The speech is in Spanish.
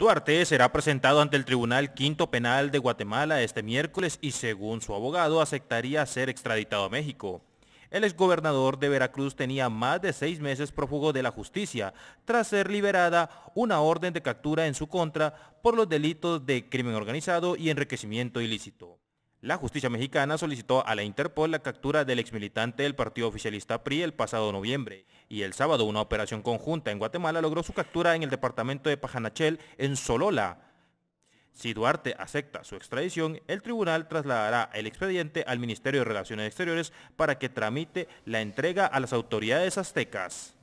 Duarte será presentado ante el Tribunal Quinto Penal de Guatemala este miércoles y según su abogado aceptaría ser extraditado a México. El exgobernador de Veracruz tenía más de seis meses prófugo de la justicia tras ser liberada una orden de captura en su contra por los delitos de crimen organizado y enriquecimiento ilícito. La justicia mexicana solicitó a la Interpol la captura del exmilitante del partido oficialista PRI el pasado noviembre y el sábado una operación conjunta en Guatemala logró su captura en el departamento de Pajanachel en Solola. Si Duarte acepta su extradición, el tribunal trasladará el expediente al Ministerio de Relaciones Exteriores para que tramite la entrega a las autoridades aztecas.